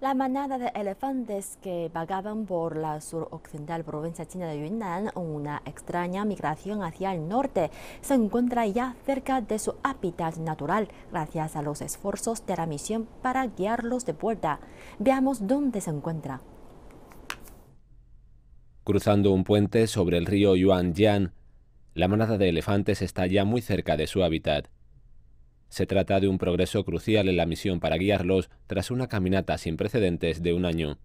La manada de elefantes que vagaban por la suroccidental provincia china de Yunnan, una extraña migración hacia el norte, se encuentra ya cerca de su hábitat natural gracias a los esfuerzos de la misión para guiarlos de vuelta. Veamos dónde se encuentra. Cruzando un puente sobre el río Yuanjiang, la manada de elefantes está ya muy cerca de su hábitat. Se trata de un progreso crucial en la misión para guiarlos tras una caminata sin precedentes de un año.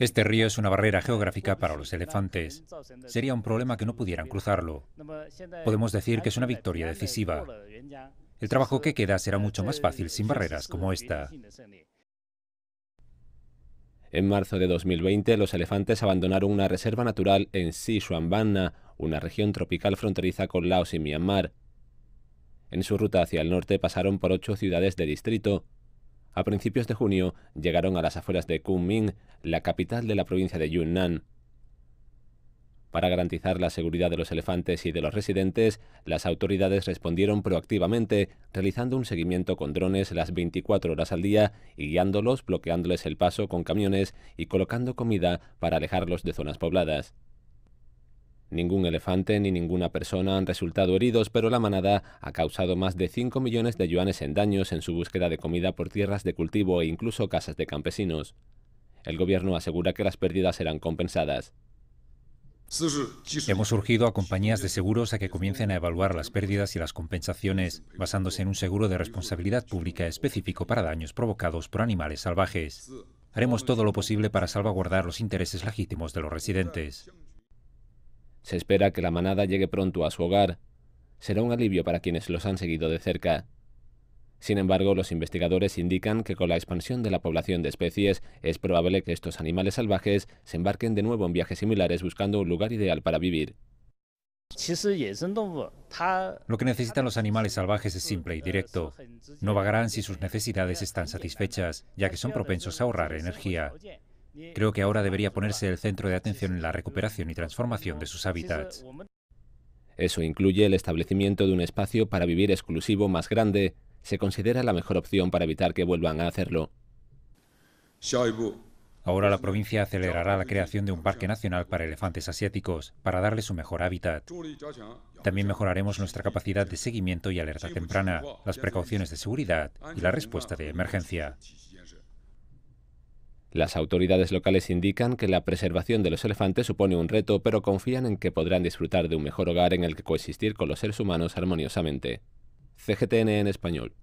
Este río es una barrera geográfica para los elefantes. Sería un problema que no pudieran cruzarlo. Podemos decir que es una victoria decisiva. El trabajo que queda será mucho más fácil sin barreras como esta. En marzo de 2020, los elefantes abandonaron una reserva natural en Sichuanbanna, una región tropical fronteriza con Laos y Myanmar. En su ruta hacia el norte pasaron por ocho ciudades de distrito. A principios de junio llegaron a las afueras de Kunming, la capital de la provincia de Yunnan. Para garantizar la seguridad de los elefantes y de los residentes, las autoridades respondieron proactivamente, realizando un seguimiento con drones las 24 horas al día y guiándolos, bloqueándoles el paso con camiones y colocando comida para alejarlos de zonas pobladas. Ningún elefante ni ninguna persona han resultado heridos, pero la manada ha causado más de 5 millones de yuanes en daños en su búsqueda de comida por tierras de cultivo e incluso casas de campesinos. El gobierno asegura que las pérdidas serán compensadas. Hemos urgido a compañías de seguros a que comiencen a evaluar las pérdidas y las compensaciones, basándose en un seguro de responsabilidad pública específico para daños provocados por animales salvajes. Haremos todo lo posible para salvaguardar los intereses legítimos de los residentes. Se espera que la manada llegue pronto a su hogar. Será un alivio para quienes los han seguido de cerca. Sin embargo, los investigadores indican que con la expansión de la población de especies es probable que estos animales salvajes se embarquen de nuevo en viajes similares buscando un lugar ideal para vivir. Lo que necesitan los animales salvajes es simple y directo. No vagarán si sus necesidades están satisfechas, ya que son propensos a ahorrar energía. Creo que ahora debería ponerse el centro de atención en la recuperación y transformación de sus hábitats. Eso incluye el establecimiento de un espacio para vivir exclusivo más grande. Se considera la mejor opción para evitar que vuelvan a hacerlo. Ahora la provincia acelerará la creación de un parque nacional para elefantes asiáticos, para darle su mejor hábitat. También mejoraremos nuestra capacidad de seguimiento y alerta temprana, las precauciones de seguridad y la respuesta de emergencia. Las autoridades locales indican que la preservación de los elefantes supone un reto, pero confían en que podrán disfrutar de un mejor hogar en el que coexistir con los seres humanos armoniosamente. CGTN en español.